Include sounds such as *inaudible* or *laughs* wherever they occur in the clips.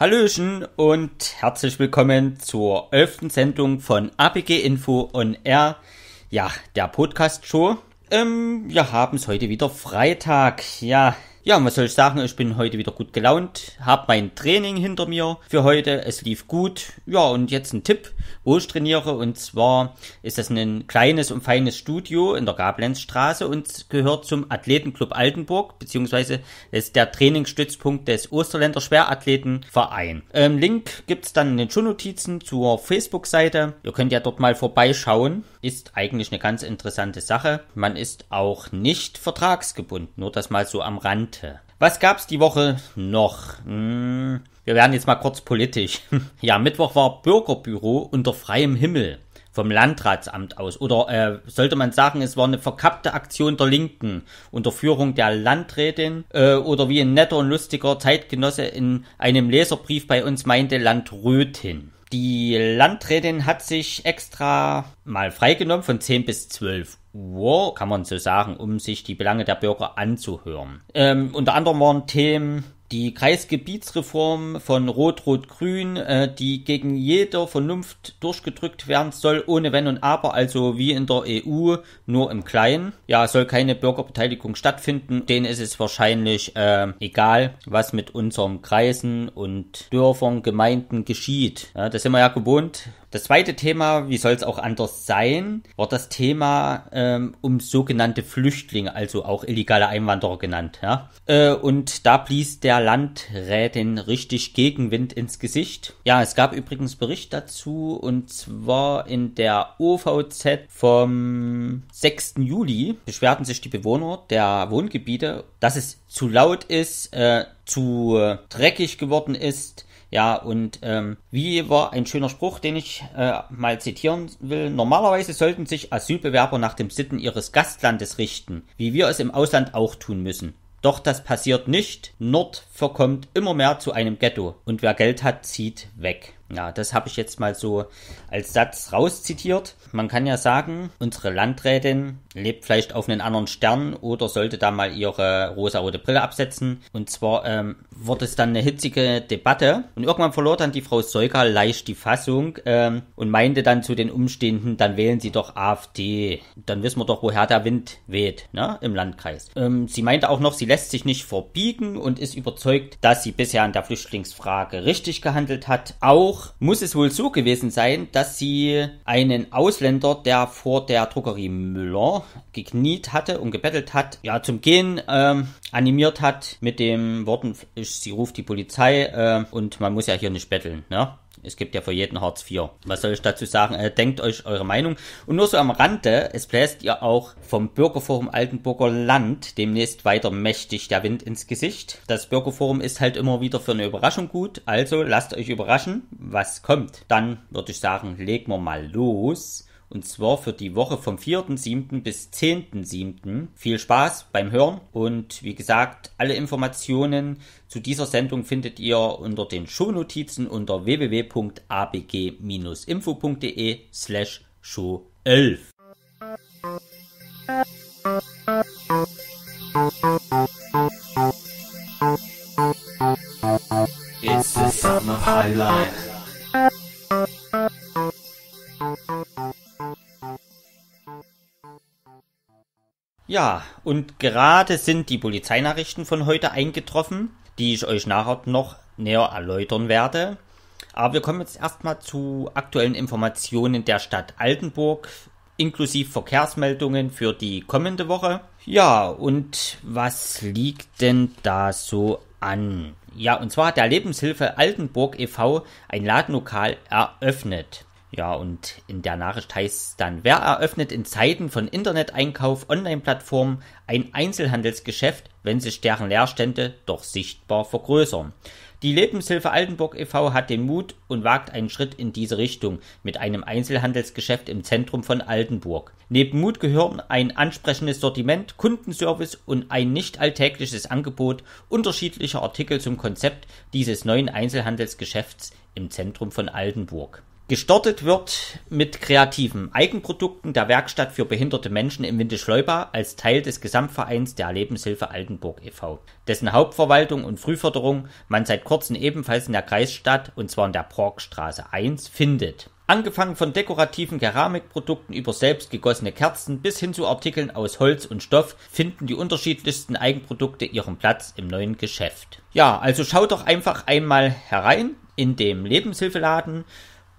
Hallöchen und herzlich willkommen zur elften Sendung von APG Info und R, ja, der Podcast-Show. Ähm, wir haben es heute wieder Freitag. Ja, ja, und was soll ich sagen? Ich bin heute wieder gut gelaunt, habe mein Training hinter mir für heute. Es lief gut. Ja, und jetzt ein Tipp, wo ich trainiere. Und zwar ist das ein kleines und feines Studio in der Gablenzstraße und gehört zum Athletenclub Altenburg, beziehungsweise ist der Trainingsstützpunkt des Osterländer Schwerathletenverein. Ähm, Link gibt's dann in den Schulnotizen zur Facebook-Seite. Ihr könnt ja dort mal vorbeischauen. Ist eigentlich eine ganz interessante Sache. Man ist auch nicht vertragsgebunden, nur das mal so am Rand Ernte. Was gab's die Woche noch? Hm, wir werden jetzt mal kurz politisch. *laughs* Ja, Mittwoch war Bürgerbüro unter freiem Himmel vom Landratsamt aus. Oder äh, sollte man sagen, es war eine verkappte Aktion der Linken unter Führung der Landrätin äh, oder wie ein netter und lustiger Zeitgenosse in einem Leserbrief bei uns meinte, Landrötin. Die Landrätin hat sich extra mal freigenommen von 10 bis 12 Uhr, kann man so sagen, um sich die Belange der Bürger anzuhören. Ähm, unter anderem waren Themen die Kreisgebietsreform von Rot-Rot-Grün, äh, die gegen jede Vernunft durchgedrückt werden soll, ohne Wenn und Aber, also wie in der EU, nur im Kleinen. Ja, soll keine Bürgerbeteiligung stattfinden. Denen ist es wahrscheinlich äh, egal, was mit unseren Kreisen und Dörfern, Gemeinden geschieht. Ja, das sind wir ja gewohnt das zweite Thema, wie soll es auch anders sein, war das Thema ähm, um sogenannte Flüchtlinge, also auch illegale Einwanderer genannt. Ja? Äh, und da blies der Landrätin richtig Gegenwind ins Gesicht. Ja, es gab übrigens Bericht dazu und zwar in der OVZ vom 6. Juli beschwerten sich die Bewohner der Wohngebiete, dass es zu laut ist, äh, zu dreckig geworden ist, ja, und ähm, wie war ein schöner Spruch, den ich äh, mal zitieren will. Normalerweise sollten sich Asylbewerber nach dem Sitten ihres Gastlandes richten, wie wir es im Ausland auch tun müssen. Doch das passiert nicht. Nord verkommt immer mehr zu einem Ghetto und wer Geld hat, zieht weg. Ja, das habe ich jetzt mal so als Satz rauszitiert. Man kann ja sagen, unsere Landrätin lebt vielleicht auf einen anderen Stern oder sollte da mal ihre rosa-rote Brille absetzen. Und zwar ähm, wurde es dann eine hitzige Debatte. Und irgendwann verlor dann die Frau Seuker leicht die Fassung ähm, und meinte dann zu den Umstehenden, dann wählen sie doch AfD. Dann wissen wir doch, woher der Wind weht, ne? Im Landkreis. Ähm, sie meinte auch noch, sie lässt sich nicht verbiegen und ist überzeugt, dass sie bisher an der Flüchtlingsfrage richtig gehandelt hat. Auch muss es wohl so gewesen sein, dass sie einen Ausländer, der vor der Druckerie Müller gekniet hatte und gebettelt hat, ja, zum Gehen ähm, animiert hat mit den Worten, sie ruft die Polizei äh, und man muss ja hier nicht betteln, ne? Es gibt ja für jeden Hartz IV. Was soll ich dazu sagen? Äh, denkt euch eure Meinung. Und nur so am Rande, es bläst ihr auch vom Bürgerforum Altenburger Land demnächst weiter mächtig der Wind ins Gesicht. Das Bürgerforum ist halt immer wieder für eine Überraschung gut. Also lasst euch überraschen, was kommt. Dann würde ich sagen, legen wir mal los. Und zwar für die Woche vom 4.7. bis 10.7. Viel Spaß beim Hören. Und wie gesagt, alle Informationen zu dieser Sendung findet ihr unter den Shownotizen unter www.abg-info.de slash show 11. It's the summer highlight. Ja, und gerade sind die Polizeinachrichten von heute eingetroffen, die ich euch nachher noch näher erläutern werde. Aber wir kommen jetzt erstmal zu aktuellen Informationen der Stadt Altenburg, inklusive Verkehrsmeldungen für die kommende Woche. Ja, und was liegt denn da so an? Ja, und zwar hat der Lebenshilfe Altenburg e.V. ein Ladenlokal eröffnet. Ja, und in der Nachricht heißt es dann, wer eröffnet in Zeiten von Internet-Einkauf, Online-Plattformen ein Einzelhandelsgeschäft, wenn sich deren Leerstände doch sichtbar vergrößern? Die Lebenshilfe Altenburg e.V. hat den Mut und wagt einen Schritt in diese Richtung mit einem Einzelhandelsgeschäft im Zentrum von Altenburg. Neben Mut gehören ein ansprechendes Sortiment, Kundenservice und ein nicht alltägliches Angebot unterschiedlicher Artikel zum Konzept dieses neuen Einzelhandelsgeschäfts im Zentrum von Altenburg. Gestartet wird mit kreativen Eigenprodukten der Werkstatt für behinderte Menschen im Windischleuba als Teil des Gesamtvereins der Lebenshilfe Altenburg e.V., dessen Hauptverwaltung und Frühförderung man seit kurzem ebenfalls in der Kreisstadt und zwar in der Borgstraße 1 findet. Angefangen von dekorativen Keramikprodukten über selbst gegossene Kerzen bis hin zu Artikeln aus Holz und Stoff finden die unterschiedlichsten Eigenprodukte ihren Platz im neuen Geschäft. Ja, also schaut doch einfach einmal herein in dem Lebenshilfeladen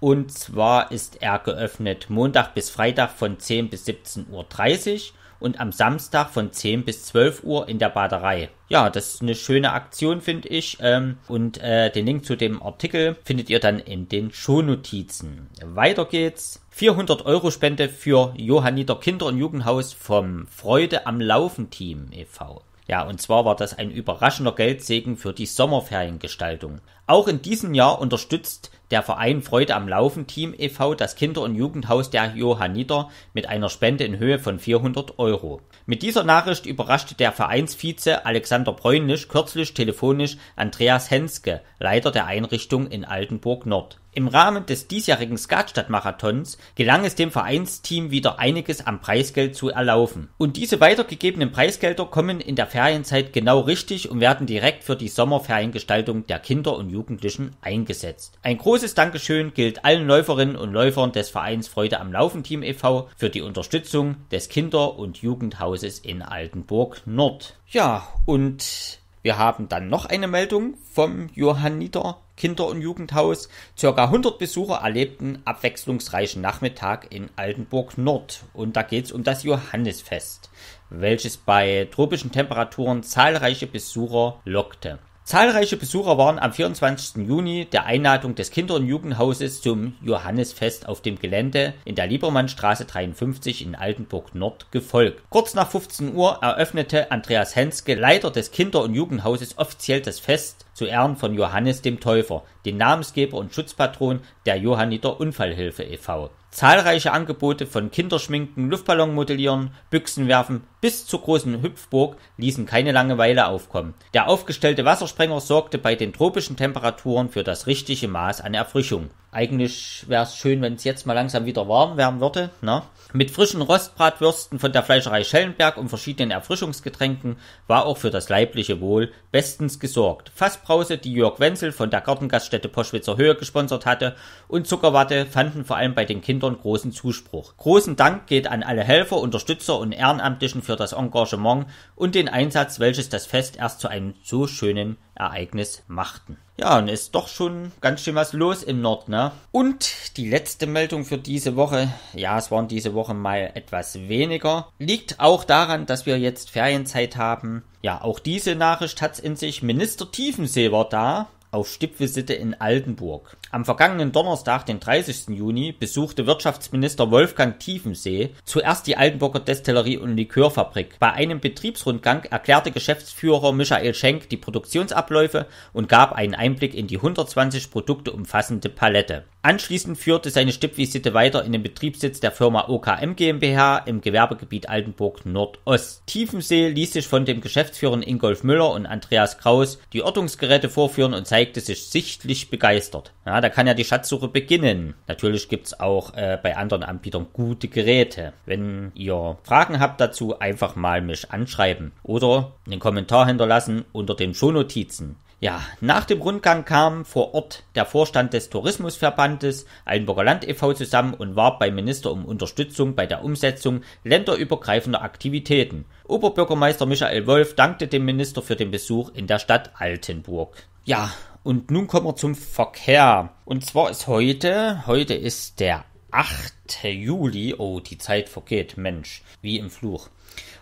und zwar ist er geöffnet Montag bis Freitag von 10 bis 17.30 Uhr und am Samstag von 10 bis 12 Uhr in der Baderei. Ja, das ist eine schöne Aktion, finde ich. Ähm, und äh, den Link zu dem Artikel findet ihr dann in den Shownotizen. Weiter geht's. 400 Euro Spende für Johanniter Kinder- und Jugendhaus vom Freude am Laufen Team e.V. Ja, und zwar war das ein überraschender Geldsegen für die Sommerferiengestaltung. Auch in diesem Jahr unterstützt der Verein Freude am Laufen Team e.V. das Kinder- und Jugendhaus der Johanniter mit einer Spende in Höhe von 400 Euro. Mit dieser Nachricht überraschte der Vereinsvize Alexander Bräunlich kürzlich telefonisch Andreas Henske, Leiter der Einrichtung in Altenburg Nord. Im Rahmen des diesjährigen Skatstadtmarathons gelang es dem Vereinsteam wieder einiges am Preisgeld zu erlaufen. Und diese weitergegebenen Preisgelder kommen in der Ferienzeit genau richtig und werden direkt für die Sommerferiengestaltung der Kinder und Jugendlichen eingesetzt. Ein großes Dankeschön gilt allen Läuferinnen und Läufern des Vereins Freude am Laufen Team e.V. für die Unterstützung des Kinder- und Jugendhauses in Altenburg Nord. Ja, und wir haben dann noch eine Meldung vom Johanniter Kinder- und Jugendhaus. Circa 100 Besucher erlebten abwechslungsreichen Nachmittag in Altenburg Nord. Und da geht es um das Johannisfest, welches bei tropischen Temperaturen zahlreiche Besucher lockte. Zahlreiche Besucher waren am 24. Juni der Einladung des Kinder- und Jugendhauses zum Johannesfest auf dem Gelände in der Liebermannstraße 53 in Altenburg Nord gefolgt. Kurz nach 15 Uhr eröffnete Andreas Henske, Leiter des Kinder- und Jugendhauses, offiziell das Fest zu Ehren von Johannes dem Täufer, dem Namensgeber und Schutzpatron der Johanniter Unfallhilfe e.V. Zahlreiche Angebote von Kinderschminken, Luftballonmodellieren, Büchsenwerfen, bis zur großen Hüpfburg ließen keine Langeweile aufkommen. Der aufgestellte Wassersprenger sorgte bei den tropischen Temperaturen für das richtige Maß an Erfrischung. Eigentlich wäre es schön, wenn es jetzt mal langsam wieder warm werden würde. Ne? Mit frischen Rostbratwürsten von der Fleischerei Schellenberg und verschiedenen Erfrischungsgetränken war auch für das leibliche Wohl bestens gesorgt. Fassbrause, die Jörg Wenzel von der Gartengaststätte Poschwitzer Höhe gesponsert hatte, und Zuckerwatte fanden vor allem bei den Kindern großen Zuspruch. Großen Dank geht an alle Helfer, Unterstützer und Ehrenamtlichen für für das Engagement und den Einsatz, welches das Fest erst zu einem so schönen Ereignis machten. Ja, und ist doch schon ganz schön was los im Nord, ne? Und die letzte Meldung für diese Woche, ja, es waren diese Woche mal etwas weniger, liegt auch daran, dass wir jetzt Ferienzeit haben. Ja, auch diese Nachricht hat es in sich. Minister Tiefensee war da auf Stippvisite in Altenburg. Am vergangenen Donnerstag, den 30. Juni, besuchte Wirtschaftsminister Wolfgang Tiefensee zuerst die Altenburger Destillerie und Likörfabrik. Bei einem Betriebsrundgang erklärte Geschäftsführer Michael Schenk die Produktionsabläufe und gab einen Einblick in die 120 Produkte umfassende Palette. Anschließend führte seine Stippvisite weiter in den Betriebssitz der Firma OKM GmbH im Gewerbegebiet Altenburg Nordost. Tiefensee ließ sich von dem Geschäftsführer Ingolf Müller und Andreas Kraus die Ortungsgeräte vorführen und zeigte sich sichtlich begeistert. Ja, da kann ja die Schatzsuche beginnen. Natürlich gibt's auch äh, bei anderen Anbietern gute Geräte. Wenn ihr Fragen habt dazu, einfach mal mich anschreiben oder einen Kommentar hinterlassen unter den Shownotizen. Ja, nach dem Rundgang kam vor Ort der Vorstand des Tourismusverbandes Altenburger Land e.V. zusammen und warb beim Minister um Unterstützung bei der Umsetzung länderübergreifender Aktivitäten. Oberbürgermeister Michael Wolf dankte dem Minister für den Besuch in der Stadt Altenburg. Ja, und nun kommen wir zum Verkehr. Und zwar ist heute, heute ist der 8. Juli, oh, die Zeit vergeht, Mensch, wie im Fluch.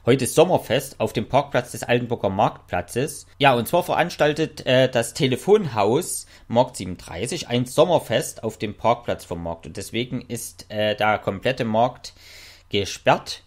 Heute ist Sommerfest auf dem Parkplatz des Altenburger Marktplatzes. Ja, und zwar veranstaltet äh, das Telefonhaus Markt 37 ein Sommerfest auf dem Parkplatz vom Markt. Und deswegen ist äh, der komplette Markt gesperrt.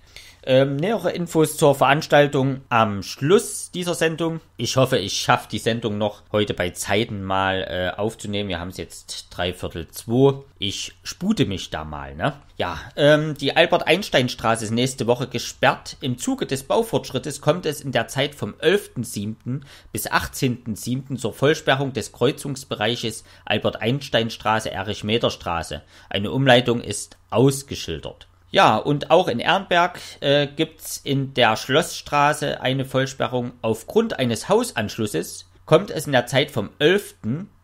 Ähm, nähere Infos zur Veranstaltung am Schluss dieser Sendung. Ich hoffe, ich schaffe die Sendung noch heute bei Zeiten mal äh, aufzunehmen. Wir haben es jetzt dreiviertel zwei. Ich spute mich da mal, ne? Ja, ähm, die Albert-Einstein-Straße ist nächste Woche gesperrt. Im Zuge des Baufortschrittes kommt es in der Zeit vom 11.07. bis 18.07. zur Vollsperrung des Kreuzungsbereiches Albert-Einstein-Straße-Erich-Meter-Straße. Eine Umleitung ist ausgeschildert. Ja, und auch in Ernberg äh, gibt's in der Schlossstraße eine Vollsperrung. Aufgrund eines Hausanschlusses kommt es in der Zeit vom 11.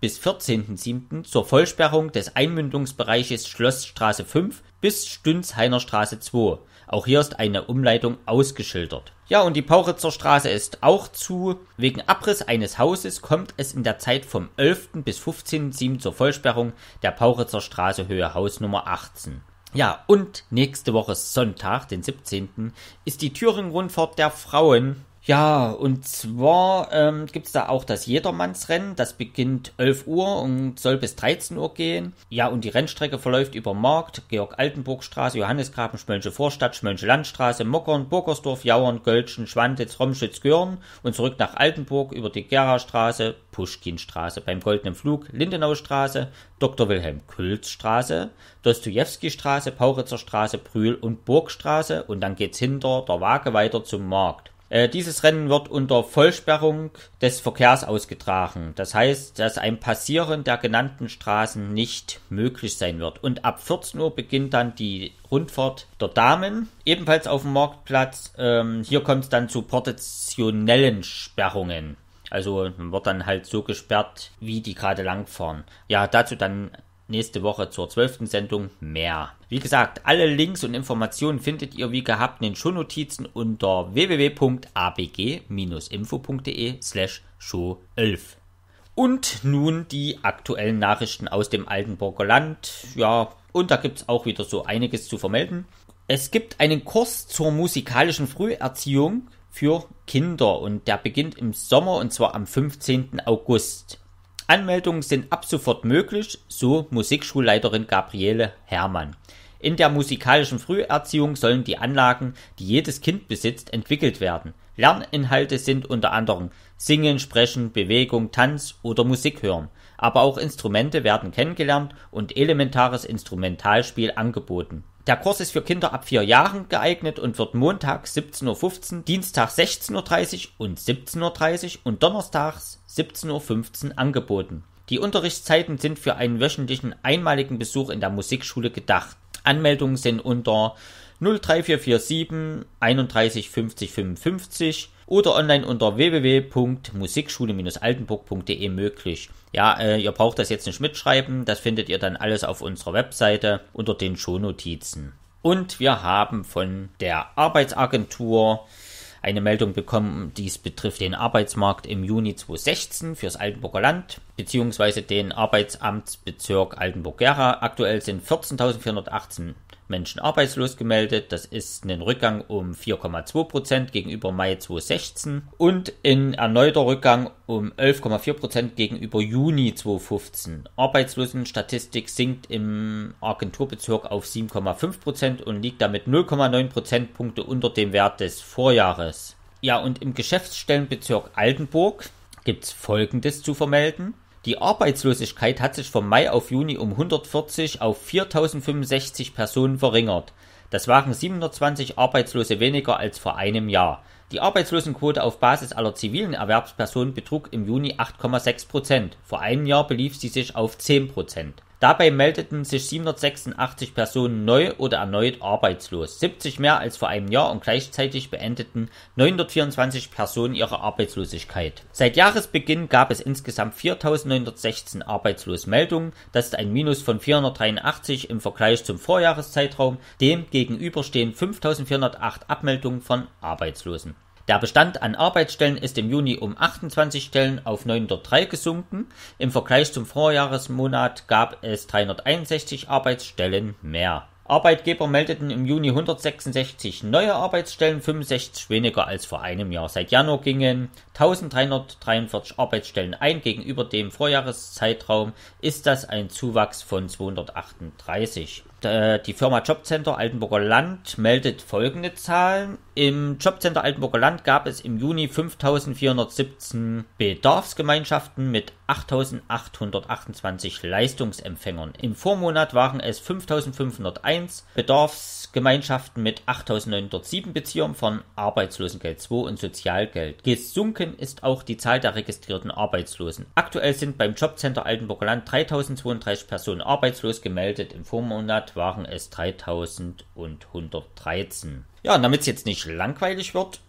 bis 14.7. zur Vollsperrung des Einmündungsbereiches Schlossstraße 5 bis Stünzheiner Straße 2. Auch hier ist eine Umleitung ausgeschildert. Ja, und die Pauritzer Straße ist auch zu. Wegen Abriss eines Hauses kommt es in der Zeit vom 11. bis 15.7. zur Vollsperrung der Pauritzer Straße Höhe Haus Nummer 18. Ja, und nächste Woche Sonntag, den 17., ist die Thüringen-Rundfahrt der Frauen ja, und zwar ähm, gibt es da auch das Jedermannsrennen. Das beginnt 11 Uhr und soll bis 13 Uhr gehen. Ja, und die Rennstrecke verläuft über Markt, Georg-Altenburg-Straße, Johannesgraben, Schmölnsche Vorstadt, Schmölnsche Landstraße, Mockern, Burgersdorf, Jauern, Gölschen, Schwanditz, Romschütz, Görn und zurück nach Altenburg über die Gera-Straße, Puschkinstraße beim Goldenen Flug, Lindenau-Straße, Dr. Wilhelm Külz-Straße, Dostojewski-Straße, Pauritzer Straße, Brühl und Burgstraße und dann geht's hinter der Waage weiter zum Markt. Äh, dieses Rennen wird unter Vollsperrung des Verkehrs ausgetragen. Das heißt, dass ein Passieren der genannten Straßen nicht möglich sein wird. Und ab 14 Uhr beginnt dann die Rundfahrt der Damen, ebenfalls auf dem Marktplatz. Ähm, hier kommt es dann zu portationellen Sperrungen. Also man wird dann halt so gesperrt, wie die gerade langfahren. Ja, dazu dann nächste Woche zur 12. Sendung mehr. Wie gesagt, alle Links und Informationen findet ihr wie gehabt in den Shownotizen unter www.abg-info.de slash show 11. Und nun die aktuellen Nachrichten aus dem Altenburger Land. Ja, und da gibt es auch wieder so einiges zu vermelden. Es gibt einen Kurs zur musikalischen Früherziehung für Kinder und der beginnt im Sommer und zwar am 15. August. Anmeldungen sind ab sofort möglich, so Musikschulleiterin Gabriele Herrmann. In der musikalischen Früherziehung sollen die Anlagen, die jedes Kind besitzt, entwickelt werden. Lerninhalte sind unter anderem Singen, Sprechen, Bewegung, Tanz oder Musik hören. Aber auch Instrumente werden kennengelernt und elementares Instrumentalspiel angeboten der Kurs ist für Kinder ab vier Jahren geeignet und wird Montag 17.15 Uhr, Dienstag 16.30 Uhr und 17.30 Uhr und Donnerstags 17.15 Uhr angeboten. Die Unterrichtszeiten sind für einen wöchentlichen einmaligen Besuch in der Musikschule gedacht. Anmeldungen sind unter 03447 31 50 55 oder online unter www.musikschule-altenburg.de möglich. Ja, äh, ihr braucht das jetzt nicht mitschreiben, das findet ihr dann alles auf unserer Webseite unter den Shownotizen. Und wir haben von der Arbeitsagentur eine Meldung bekommen, dies betrifft den Arbeitsmarkt im Juni 2016 fürs Altenburger Land beziehungsweise den Arbeitsamtsbezirk Altenburg-Gera. Aktuell sind 14.418 Menschen arbeitslos gemeldet. Das ist ein Rückgang um 4,2 gegenüber Mai 2016 und ein erneuter Rückgang um 11,4 gegenüber Juni 2015. Arbeitslosenstatistik sinkt im Agenturbezirk auf 7,5 und liegt damit 0,9 Prozentpunkte unter dem Wert des Vorjahres. Ja, und im Geschäftsstellenbezirk Altenburg gibt es Folgendes zu vermelden. Die Arbeitslosigkeit hat sich vom Mai auf Juni um 140 auf 4065 Personen verringert. Das waren 720 Arbeitslose weniger als vor einem Jahr. Die Arbeitslosenquote auf Basis aller zivilen Erwerbspersonen betrug im Juni 8,6 Prozent. Vor einem Jahr belief sie sich auf 10 Prozent Dabei meldeten sich 786 Personen neu oder erneut arbeitslos, 70 mehr als vor einem Jahr und gleichzeitig beendeten 924 Personen ihre Arbeitslosigkeit. Seit Jahresbeginn gab es insgesamt 4916 Arbeitslosmeldungen, das ist ein Minus von 483 im Vergleich zum Vorjahreszeitraum, dem gegenüberstehen 5408 Abmeldungen von Arbeitslosen. Der Bestand an Arbeitsstellen ist im Juni um 28 Stellen auf 903 gesunken. Im Vergleich zum Vorjahresmonat gab es 361 Arbeitsstellen mehr. Arbeitgeber meldeten im Juni 166 neue Arbeitsstellen, 65 weniger als vor einem Jahr. Seit Januar gingen 1343 Arbeitsstellen ein. Gegenüber dem Vorjahreszeitraum ist das ein Zuwachs von 238. Äh, die Firma Jobcenter Altenburger Land meldet folgende Zahlen. Im Jobcenter Altenburger Land gab es im Juni 5417 Bedarfsgemeinschaften mit 8828 Leistungsempfängern. Im Vormonat waren es 5501 Bedarfsgemeinschaften mit 8907 Beziehungen von Arbeitslosengeld 2 und Sozialgeld. Gesunken ist auch die Zahl der registrierten Arbeitslosen. Aktuell sind beim Jobcenter Altenburger Land 3032 Personen arbeitslos gemeldet. Im Vormonat waren es 3113. Ja, und damit es jetzt nicht langweilig wird,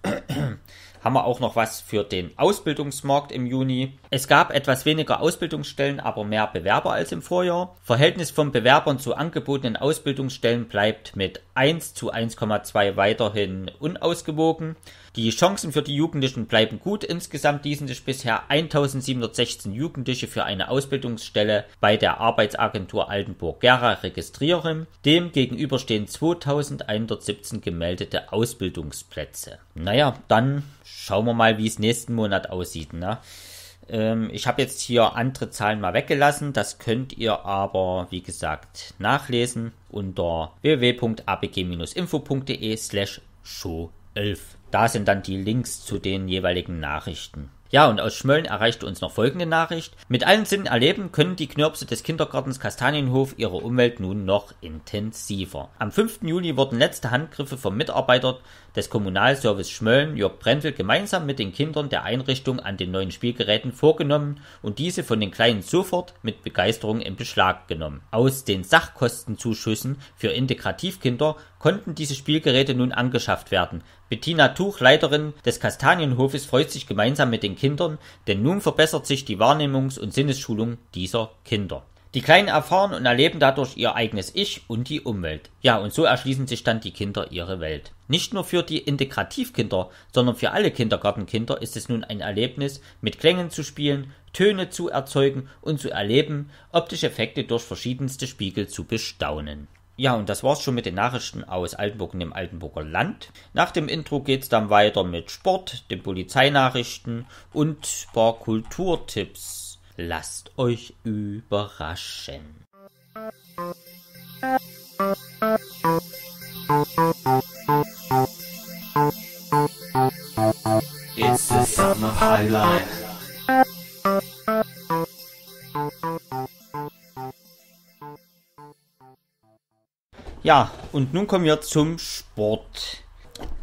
*clears throat* haben wir auch noch was für den Ausbildungsmarkt im Juni. Es gab etwas weniger Ausbildungsstellen, aber mehr Bewerber als im Vorjahr. Verhältnis von Bewerbern zu angebotenen Ausbildungsstellen bleibt mit 1 zu 1,2 weiterhin unausgewogen. Die Chancen für die Jugendlichen bleiben gut. Insgesamt ließen sich bisher 1716 Jugendliche für eine Ausbildungsstelle bei der Arbeitsagentur Altenburg-Gera registrieren. Dem gegenüber stehen 2117 gemeldete Ausbildungsplätze. Naja, dann schauen wir mal, wie es nächsten Monat aussieht. Ne? Ähm, ich habe jetzt hier andere Zahlen mal weggelassen. Das könnt ihr aber, wie gesagt, nachlesen unter www.abg-info.de slash show 11. Da sind dann die Links zu den jeweiligen Nachrichten. Ja, und aus Schmölln erreichte uns noch folgende Nachricht. Mit allen Sinnen erleben können die Knirpse des Kindergartens Kastanienhof ihre Umwelt nun noch intensiver. Am 5. Juli wurden letzte Handgriffe vom Mitarbeiter des Kommunalservice Schmölln Jörg Brendel gemeinsam mit den Kindern der Einrichtung an den neuen Spielgeräten vorgenommen und diese von den Kleinen sofort mit Begeisterung in Beschlag genommen. Aus den Sachkostenzuschüssen für Integrativkinder konnten diese Spielgeräte nun angeschafft werden. Bettina Tuch, Leiterin des Kastanienhofes, freut sich gemeinsam mit den Kindern, denn nun verbessert sich die Wahrnehmungs- und Sinnesschulung dieser Kinder. Die Kleinen erfahren und erleben dadurch ihr eigenes Ich und die Umwelt. Ja, und so erschließen sich dann die Kinder ihre Welt. Nicht nur für die Integrativkinder, sondern für alle Kindergartenkinder ist es nun ein Erlebnis, mit Klängen zu spielen, Töne zu erzeugen und zu erleben, optische Effekte durch verschiedenste Spiegel zu bestaunen. Ja, und das war's schon mit den Nachrichten aus Altenburg und dem Altenburger Land. Nach dem Intro geht's dann weiter mit Sport, den Polizeinachrichten und ein paar Kulturtipps. Lasst euch überraschen. Musik It's the summer highlight. Ja, und nun kommen wir zum Sport.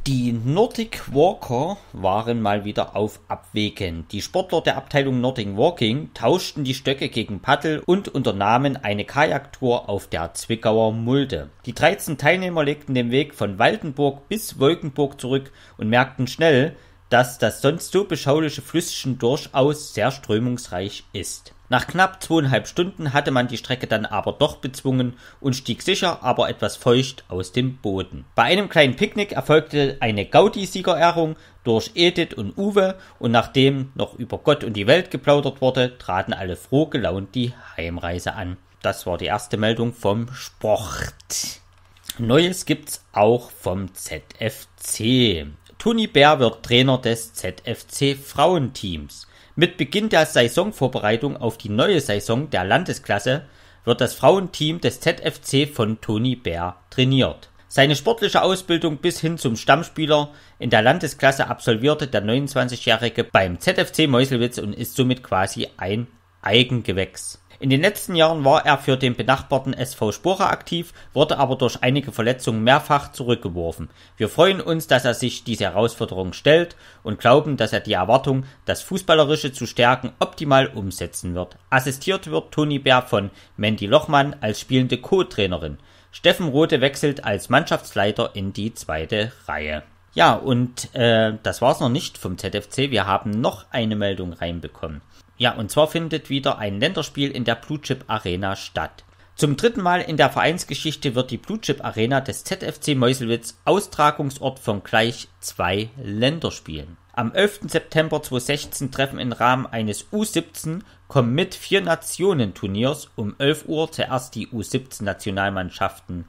Die Nordic Walker waren mal wieder auf Abwägen. Die Sportler der Abteilung Nordic Walking tauschten die Stöcke gegen Paddel und unternahmen eine Kajaktour auf der Zwickauer Mulde. Die 13 Teilnehmer legten den Weg von Waldenburg bis Wolkenburg zurück und merkten schnell, dass das sonst so beschauliche Flüsschen durchaus sehr strömungsreich ist. Nach knapp zweieinhalb Stunden hatte man die Strecke dann aber doch bezwungen und stieg sicher, aber etwas feucht aus dem Boden. Bei einem kleinen Picknick erfolgte eine Gaudi-Siegerehrung durch Edith und Uwe und nachdem noch über Gott und die Welt geplaudert wurde, traten alle froh gelaunt die Heimreise an. Das war die erste Meldung vom Sport. Neues gibt's auch vom ZFC. Toni Bär wird Trainer des ZFC Frauenteams. Mit Beginn der Saisonvorbereitung auf die neue Saison der Landesklasse wird das Frauenteam des ZFC von Toni Bär trainiert. Seine sportliche Ausbildung bis hin zum Stammspieler in der Landesklasse absolvierte der 29-Jährige beim ZFC Meuselwitz und ist somit quasi ein Eigengewächs. In den letzten Jahren war er für den benachbarten SV Spora aktiv, wurde aber durch einige Verletzungen mehrfach zurückgeworfen. Wir freuen uns, dass er sich diese Herausforderung stellt und glauben, dass er die Erwartung, das Fußballerische zu stärken, optimal umsetzen wird. Assistiert wird Toni Bär von Mandy Lochmann als spielende Co-Trainerin. Steffen Rote wechselt als Mannschaftsleiter in die zweite Reihe. Ja, und äh, das war's noch nicht vom ZFC. Wir haben noch eine Meldung reinbekommen. Ja, und zwar findet wieder ein Länderspiel in der Blue Chip Arena statt. Zum dritten Mal in der Vereinsgeschichte wird die Blue Chip Arena des ZFC Meuselwitz Austragungsort von gleich zwei Länderspielen. Am 11. September 2016 treffen im Rahmen eines U17 kommen mit vier Nationen Turniers um 11 Uhr zuerst die U17 Nationalmannschaften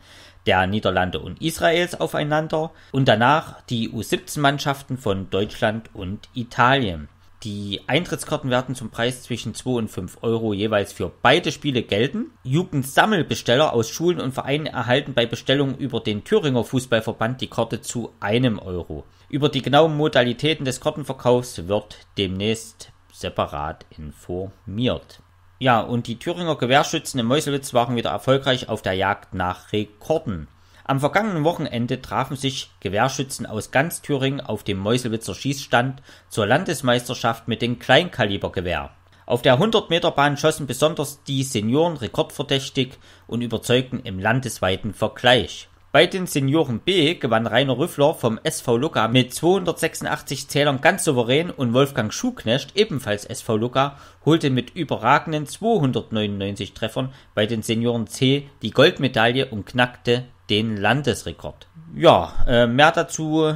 der Niederlande und Israels aufeinander und danach die U17 Mannschaften von Deutschland und Italien die Eintrittskarten werden zum Preis zwischen 2 und 5 Euro jeweils für beide Spiele gelten. Jugendsammelbesteller aus Schulen und Vereinen erhalten bei Bestellung über den Thüringer Fußballverband die Karte zu einem Euro. Über die genauen Modalitäten des Kartenverkaufs wird demnächst separat informiert. Ja, und die Thüringer Gewehrschützen in Meuselwitz waren wieder erfolgreich auf der Jagd nach Rekorden. Am vergangenen Wochenende trafen sich Gewehrschützen aus ganz Thüringen auf dem Meuselwitzer Schießstand zur Landesmeisterschaft mit dem Kleinkalibergewehr. Auf der 100-Meter-Bahn schossen besonders die Senioren rekordverdächtig und überzeugten im landesweiten Vergleich. Bei den Senioren B gewann Rainer Rüffler vom SV Luca mit 286 Zählern ganz souverän und Wolfgang Schuhknecht, ebenfalls SV Luca, holte mit überragenden 299 Treffern bei den Senioren C die Goldmedaille und knackte den Landesrekord. Ja, äh, mehr dazu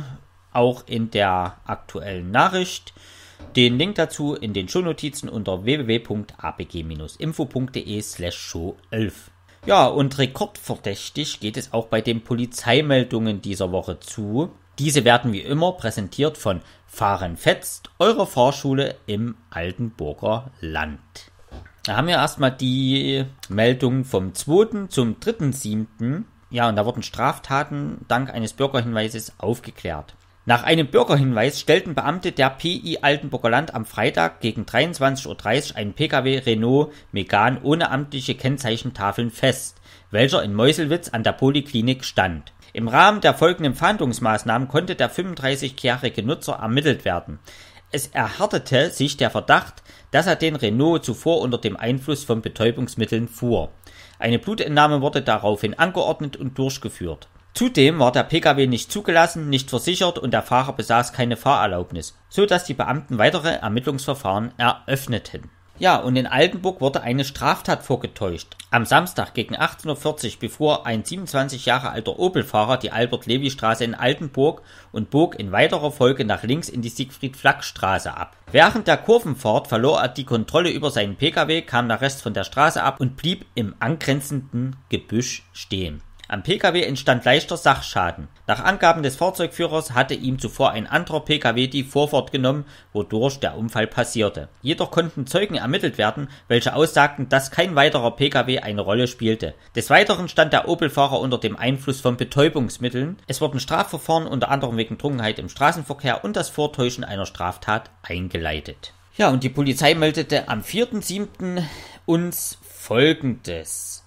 auch in der aktuellen Nachricht. Den Link dazu in den Shownotizen unter www.abg-info.de slash show11. Ja, und rekordverdächtig geht es auch bei den Polizeimeldungen dieser Woche zu. Diese werden wie immer präsentiert von Fahren fetzt, eurer Fahrschule im Altenburger Land. Da haben wir erstmal die Meldung vom 2. zum 3.7. Ja, und da wurden Straftaten dank eines Bürgerhinweises aufgeklärt. Nach einem Bürgerhinweis stellten Beamte der PI Altenburger Land am Freitag gegen 23.30 Uhr einen Pkw Renault Megan ohne amtliche Kennzeichentafeln fest, welcher in Meuselwitz an der Poliklinik stand. Im Rahmen der folgenden Fahndungsmaßnahmen konnte der 35-jährige Nutzer ermittelt werden. Es erhärtete sich der Verdacht, dass er den Renault zuvor unter dem Einfluss von Betäubungsmitteln fuhr. Eine Blutentnahme wurde daraufhin angeordnet und durchgeführt. Zudem war der Pkw nicht zugelassen, nicht versichert und der Fahrer besaß keine Fahrerlaubnis, so dass die Beamten weitere Ermittlungsverfahren eröffneten ja, und in Altenburg wurde eine Straftat vorgetäuscht. Am Samstag gegen 18.40 Uhr befuhr ein 27 Jahre alter Opelfahrer die Albert-Levi-Straße in Altenburg und bog in weiterer Folge nach links in die Siegfried-Flack-Straße ab. Während der Kurvenfahrt verlor er die Kontrolle über seinen Pkw, kam nach rechts von der Straße ab und blieb im angrenzenden Gebüsch stehen. Am Pkw entstand leichter Sachschaden. Nach Angaben des Fahrzeugführers hatte ihm zuvor ein anderer Pkw die Vorfahrt genommen, wodurch der Unfall passierte. Jedoch konnten Zeugen ermittelt werden, welche aussagten, dass kein weiterer Pkw eine Rolle spielte. Des Weiteren stand der Opel-Fahrer unter dem Einfluss von Betäubungsmitteln. Es wurden Strafverfahren unter anderem wegen Trunkenheit im Straßenverkehr und das Vortäuschen einer Straftat eingeleitet. Ja, und die Polizei meldete am 4.7. uns Folgendes.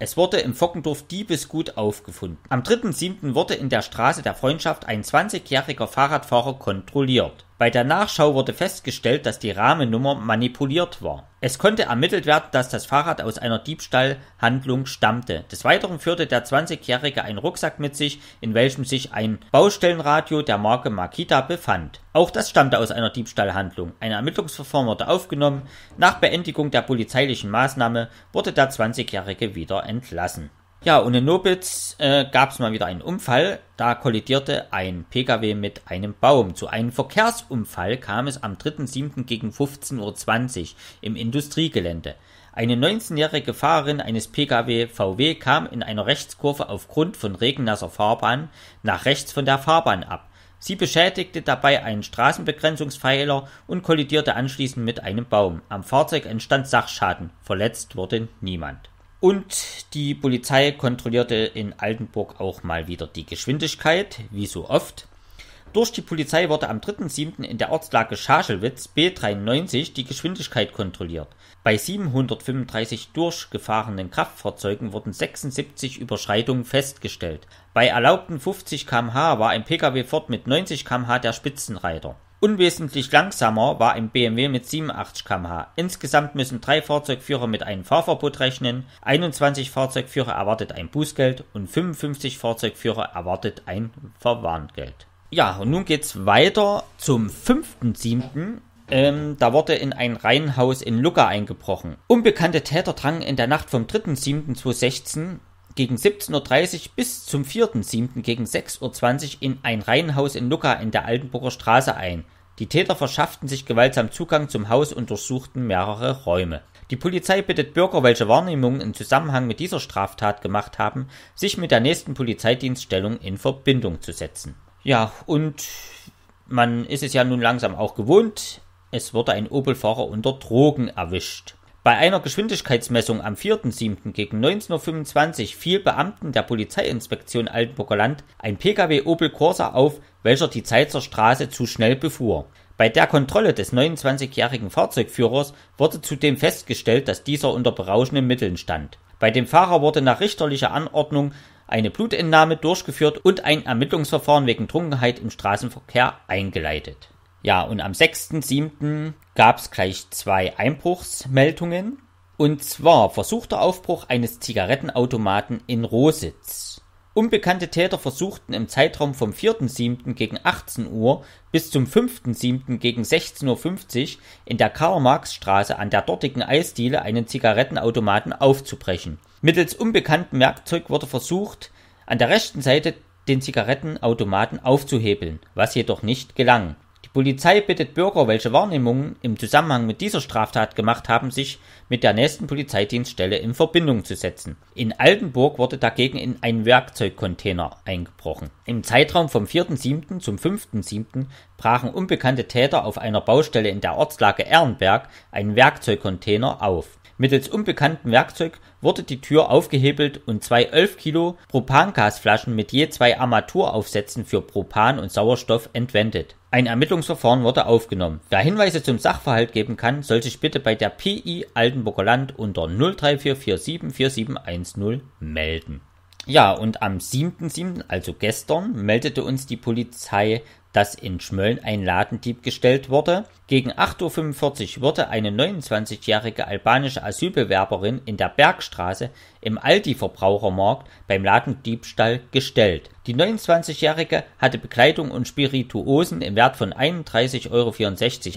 Es wurde im Fockendorf Diebesgut aufgefunden. Am 3.7. wurde in der Straße der Freundschaft ein 20-jähriger Fahrradfahrer kontrolliert bei der Nachschau wurde festgestellt, dass die Rahmennummer manipuliert war. Es konnte ermittelt werden, dass das Fahrrad aus einer Diebstahlhandlung stammte. Des Weiteren führte der 20-Jährige einen Rucksack mit sich, in welchem sich ein Baustellenradio der Marke Makita befand. Auch das stammte aus einer Diebstahlhandlung. Ein Ermittlungsverfahren wurde aufgenommen. Nach Beendigung der polizeilichen Maßnahme wurde der 20-Jährige wieder entlassen. Ja, und in Nobitz äh, gab es mal wieder einen Unfall. Da kollidierte ein Pkw mit einem Baum. Zu einem Verkehrsunfall kam es am 3.7. gegen 15.20 Uhr im Industriegelände. Eine 19-jährige Fahrerin eines Pkw VW kam in einer Rechtskurve aufgrund von regennasser Fahrbahn nach rechts von der Fahrbahn ab. Sie beschädigte dabei einen Straßenbegrenzungspfeiler und kollidierte anschließend mit einem Baum. Am Fahrzeug entstand Sachschaden. Verletzt wurde niemand. Und die Polizei kontrollierte in Altenburg auch mal wieder die Geschwindigkeit, wie so oft. Durch die Polizei wurde am 3.7. in der Ortslage Schaschelwitz B93 die Geschwindigkeit kontrolliert. Bei 735 durchgefahrenen Kraftfahrzeugen wurden 76 Überschreitungen festgestellt. Bei erlaubten 50 km/h war ein Pkw fort mit 90 km/h der Spitzenreiter. Unwesentlich langsamer war ein BMW mit 87 km/h. Insgesamt müssen drei Fahrzeugführer mit einem Fahrverbot rechnen, 21 Fahrzeugführer erwartet ein Bußgeld und 55 Fahrzeugführer erwartet ein Verwarngeld. Ja, und nun geht's weiter zum 5.7. Ähm, da wurde in ein Reihenhaus in Lucca eingebrochen. Unbekannte Täter drangen in der Nacht vom 3.7.2016 gegen 17.30 Uhr bis zum 4.7. gegen 6.20 Uhr in ein Reihenhaus in Lucca in der Altenburger Straße ein. Die Täter verschafften sich gewaltsam Zugang zum Haus und durchsuchten mehrere Räume. Die Polizei bittet Bürger, welche Wahrnehmungen im Zusammenhang mit dieser Straftat gemacht haben, sich mit der nächsten Polizeidienststellung in Verbindung zu setzen. Ja, und man ist es ja nun langsam auch gewohnt, es wurde ein Opelfahrer unter Drogen erwischt. Bei einer Geschwindigkeitsmessung am 4.7. gegen 19.25 Uhr fiel Beamten der Polizeiinspektion Altenburger Land ein Pkw Opel Corsa auf, welcher die Zeitzer Straße zu schnell befuhr. Bei der Kontrolle des 29-jährigen Fahrzeugführers wurde zudem festgestellt, dass dieser unter berauschenden Mitteln stand. Bei dem Fahrer wurde nach richterlicher Anordnung eine Blutentnahme durchgeführt und ein Ermittlungsverfahren wegen Trunkenheit im Straßenverkehr eingeleitet. Ja, und am 6.7 gab es gleich zwei Einbruchsmeldungen. Und zwar versuchter Aufbruch eines Zigarettenautomaten in Rositz. Unbekannte Täter versuchten im Zeitraum vom 4.7. gegen 18 Uhr bis zum 5.7. gegen 16.50 Uhr in der Karl-Marx-Straße an der dortigen Eisdiele einen Zigarettenautomaten aufzubrechen. Mittels unbekanntem Werkzeug wurde versucht, an der rechten Seite den Zigarettenautomaten aufzuhebeln, was jedoch nicht gelang. Polizei bittet Bürger, welche Wahrnehmungen im Zusammenhang mit dieser Straftat gemacht haben, sich mit der nächsten Polizeidienststelle in Verbindung zu setzen. In Altenburg wurde dagegen in einen Werkzeugcontainer eingebrochen. Im Zeitraum vom 4.7. zum 5.7. brachen unbekannte Täter auf einer Baustelle in der Ortslage Ehrenberg einen Werkzeugcontainer auf. Mittels unbekanntem Werkzeug wurde die Tür aufgehebelt und zwei 11 Kilo Propangasflaschen mit je zwei Armaturaufsätzen für Propan und Sauerstoff entwendet. Ein Ermittlungsverfahren wurde aufgenommen. Wer Hinweise zum Sachverhalt geben kann, soll sich bitte bei der PI Altenburger Land unter 03447 4710 melden. Ja, und am 7.7., also gestern, meldete uns die Polizei dass in Schmölln ein Ladendieb gestellt wurde. Gegen 8.45 Uhr wurde eine 29-jährige albanische Asylbewerberin in der Bergstraße im Aldi-Verbrauchermarkt beim Ladendiebstahl gestellt. Die 29-jährige hatte Bekleidung und Spirituosen im Wert von 31,64 Euro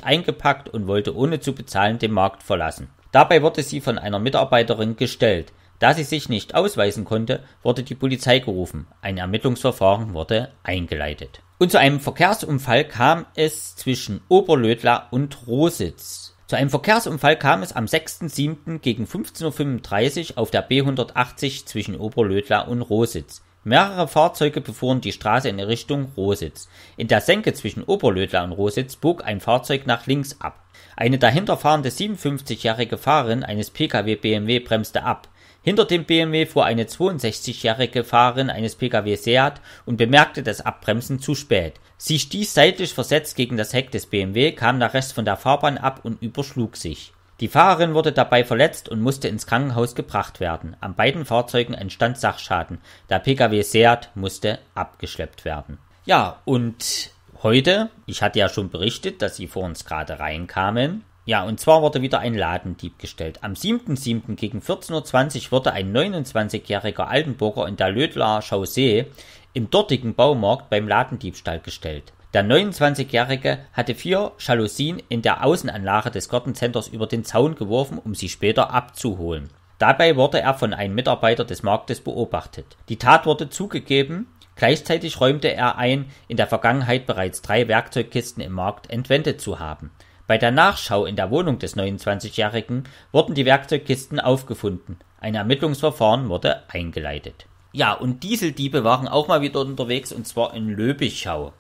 eingepackt und wollte ohne zu bezahlen den Markt verlassen. Dabei wurde sie von einer Mitarbeiterin gestellt. Da sie sich nicht ausweisen konnte, wurde die Polizei gerufen. Ein Ermittlungsverfahren wurde eingeleitet. Und zu einem Verkehrsunfall kam es zwischen Oberlödla und Rositz. Zu einem Verkehrsunfall kam es am 6.7. gegen 15.35 Uhr auf der B180 zwischen Oberlödla und Rositz. Mehrere Fahrzeuge befuhren die Straße in Richtung Rositz. In der Senke zwischen Oberlödla und Rositz bog ein Fahrzeug nach links ab. Eine dahinterfahrende 57-jährige Fahrerin eines Pkw BMW bremste ab. Hinter dem BMW fuhr eine 62-jährige Fahrerin eines Pkw Seat und bemerkte das Abbremsen zu spät. Sie stieß seitlich versetzt gegen das Heck des BMW, kam nach Rest von der Fahrbahn ab und überschlug sich. Die Fahrerin wurde dabei verletzt und musste ins Krankenhaus gebracht werden. An beiden Fahrzeugen entstand Sachschaden. Der Pkw Seat musste abgeschleppt werden. Ja, und heute, ich hatte ja schon berichtet, dass sie vor uns gerade reinkamen, ja, und zwar wurde wieder ein Ladendieb gestellt. Am 7.7. gegen 14.20 Uhr wurde ein 29-jähriger Altenburger in der Lödler Chaussee im dortigen Baumarkt beim Ladendiebstahl gestellt. Der 29-Jährige hatte vier Jalousien in der Außenanlage des Gartencenters über den Zaun geworfen, um sie später abzuholen. Dabei wurde er von einem Mitarbeiter des Marktes beobachtet. Die Tat wurde zugegeben, gleichzeitig räumte er ein, in der Vergangenheit bereits drei Werkzeugkisten im Markt entwendet zu haben. Bei der Nachschau in der Wohnung des 29-Jährigen wurden die Werkzeugkisten aufgefunden. Ein Ermittlungsverfahren wurde eingeleitet. Ja, und Dieseldiebe waren auch mal wieder unterwegs und zwar in Löbischau.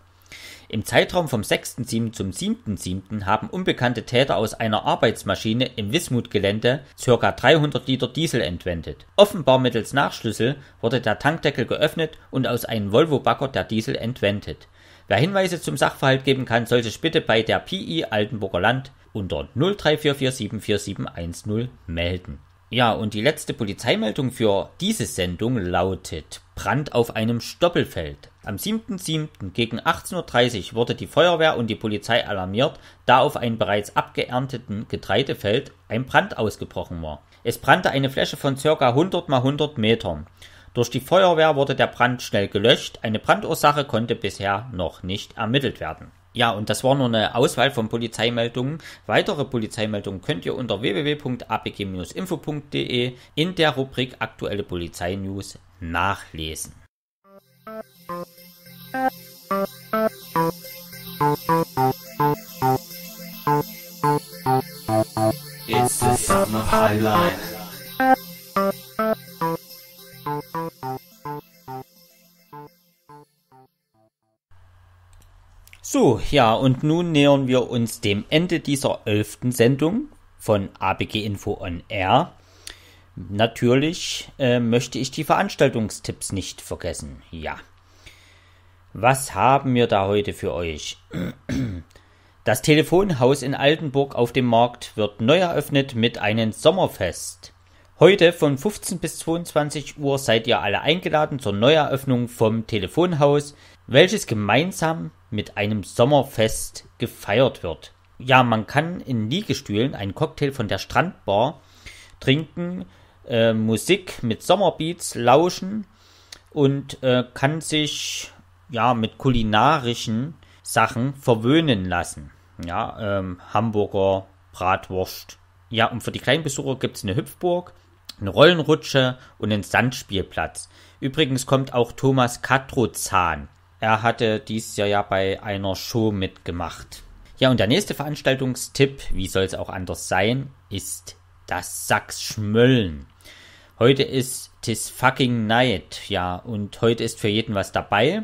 Im Zeitraum vom 6.7. zum 7.7. haben unbekannte Täter aus einer Arbeitsmaschine im Wismut-Gelände ca. 300 Liter Diesel entwendet. Offenbar mittels Nachschlüssel wurde der Tankdeckel geöffnet und aus einem Volvo-Bagger der Diesel entwendet. Wer Hinweise zum Sachverhalt geben kann, soll sich bitte bei der PI Altenburger Land unter 0344744710 melden. Ja, und die letzte Polizeimeldung für diese Sendung lautet Brand auf einem Stoppelfeld. Am 7.7. gegen 18.30 Uhr wurde die Feuerwehr und die Polizei alarmiert, da auf einem bereits abgeernteten Getreidefeld ein Brand ausgebrochen war. Es brannte eine Fläche von ca. 100 x 100 Metern. Durch die Feuerwehr wurde der Brand schnell gelöscht, eine Brandursache konnte bisher noch nicht ermittelt werden. Ja, und das war nur eine Auswahl von Polizeimeldungen. Weitere Polizeimeldungen könnt ihr unter wwwabg infode in der Rubrik Aktuelle Polizeinews nachlesen. It's the summer highlight. ja, und nun nähern wir uns dem Ende dieser elften Sendung von ABG Info on Air. Natürlich äh, möchte ich die Veranstaltungstipps nicht vergessen. Ja. Was haben wir da heute für euch? *clears throat* Das Telefonhaus in Altenburg auf dem Markt wird neu eröffnet mit einem Sommerfest. Heute von 15 bis 22 Uhr seid ihr alle eingeladen zur Neueröffnung vom Telefonhaus welches gemeinsam mit einem Sommerfest gefeiert wird. Ja, man kann in Liegestühlen einen Cocktail von der Strandbar trinken, äh, Musik mit Sommerbeats lauschen und äh, kann sich ja mit kulinarischen Sachen verwöhnen lassen. Ja, ähm, Hamburger, Bratwurst. Ja, und für die kleinen Besucher gibt es eine Hüpfburg, eine Rollenrutsche und einen Sandspielplatz. Übrigens kommt auch Thomas Katrozahn er hatte dies Jahr ja bei einer Show mitgemacht. Ja, und der nächste Veranstaltungstipp, wie soll es auch anders sein, ist das sachs schmöllen Heute ist Tis Fucking Night, ja, und heute ist für jeden was dabei.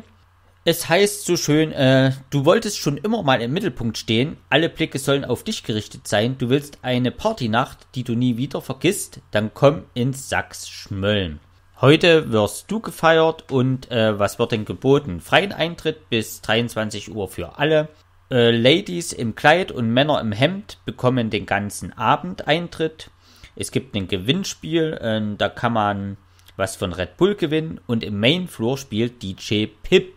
Es heißt so schön, äh, du wolltest schon immer mal im Mittelpunkt stehen, alle Blicke sollen auf dich gerichtet sein, du willst eine Partynacht, die du nie wieder vergisst, dann komm ins Sachs schmöllen Heute wirst du gefeiert und äh, was wird denn geboten? Freien Eintritt bis 23 Uhr für alle. Äh, Ladies im Kleid und Männer im Hemd bekommen den ganzen Abend Eintritt. Es gibt ein Gewinnspiel, äh, da kann man was von Red Bull gewinnen und im Main Floor spielt DJ Pip.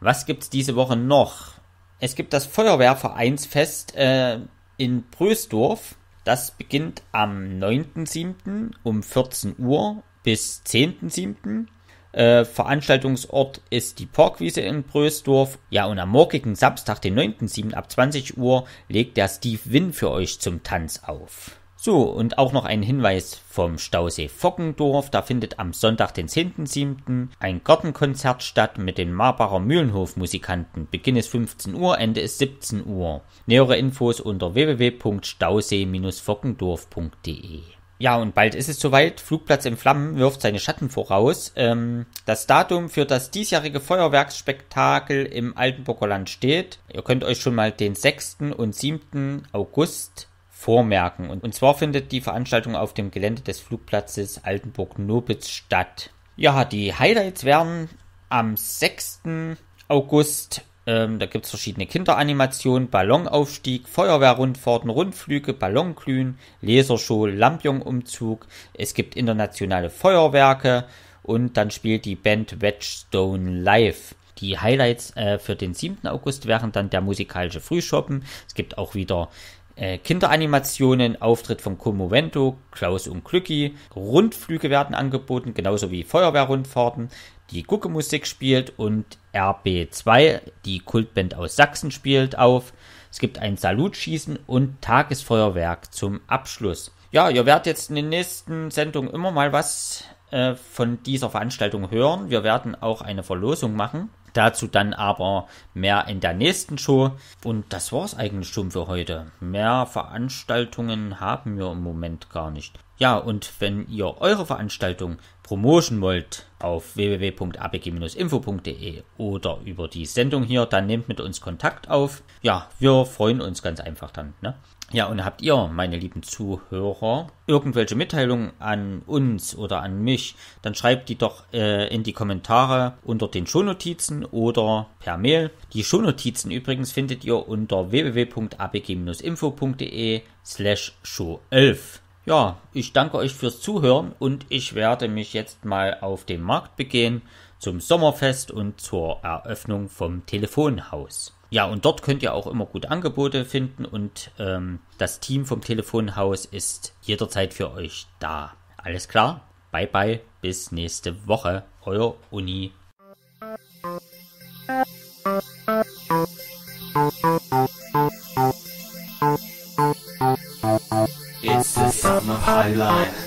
Was gibt's diese Woche noch? Es gibt das Feuerwehrvereinsfest äh, in Brösdorf. Das beginnt am 9.7. um 14 Uhr bis 10.7. Äh, Veranstaltungsort ist die Parkwiese in Brösdorf. Ja, und am morgigen Samstag, den 9.7. ab 20 Uhr legt der Steve Wynn für euch zum Tanz auf. So, und auch noch ein Hinweis vom Stausee Fockendorf. Da findet am Sonntag, den 10.7. ein Gartenkonzert statt mit den Marbacher Mühlenhof-Musikanten. Beginn ist 15 Uhr, Ende ist 17 Uhr. Nähere Infos unter www.stausee-fockendorf.de ja, und bald ist es soweit. Flugplatz in Flammen wirft seine Schatten voraus. Ähm, das Datum für das diesjährige Feuerwerksspektakel im Altenburger Land steht. Ihr könnt euch schon mal den 6. und 7. August vormerken. Und, und zwar findet die Veranstaltung auf dem Gelände des Flugplatzes Altenburg-Nobitz statt. Ja, die Highlights werden am 6. August ähm, da gibt es verschiedene Kinderanimationen, Ballonaufstieg, Feuerwehrrundfahrten, Rundflüge, Ballonglühen, Lasershow, Lampionumzug. Es gibt internationale Feuerwerke und dann spielt die Band Wedgestone live. Die Highlights äh, für den 7. August wären dann der musikalische Frühschoppen. Es gibt auch wieder äh, Kinderanimationen, Auftritt von Commovento, Klaus und Glücki. Rundflüge werden angeboten, genauso wie Feuerwehrrundfahrten die Gucke-Musik spielt und RB2, die Kultband aus Sachsen, spielt auf. Es gibt ein Salutschießen und Tagesfeuerwerk zum Abschluss. Ja, ihr werdet jetzt in den nächsten Sendungen immer mal was äh, von dieser Veranstaltung hören. Wir werden auch eine Verlosung machen. Dazu dann aber mehr in der nächsten Show. Und das war's eigentlich schon für heute. Mehr Veranstaltungen haben wir im Moment gar nicht. Ja, und wenn ihr eure Veranstaltung Promotion wollt, auf www.abg-info.de oder über die Sendung hier, dann nehmt mit uns Kontakt auf. Ja, wir freuen uns ganz einfach dann. Ne? Ja, und habt ihr, meine lieben Zuhörer, irgendwelche Mitteilungen an uns oder an mich, dann schreibt die doch äh, in die Kommentare unter den Shownotizen oder per Mail. Die Shownotizen übrigens findet ihr unter www.abg-info.de slash show 11. Ja, ich danke euch fürs Zuhören und ich werde mich jetzt mal auf den Markt begehen zum Sommerfest und zur Eröffnung vom Telefonhaus. Ja, und dort könnt ihr auch immer gute Angebote finden und ähm, das Team vom Telefonhaus ist jederzeit für euch da. Alles klar? Bye bye, bis nächste Woche. Euer Uni. Highlight.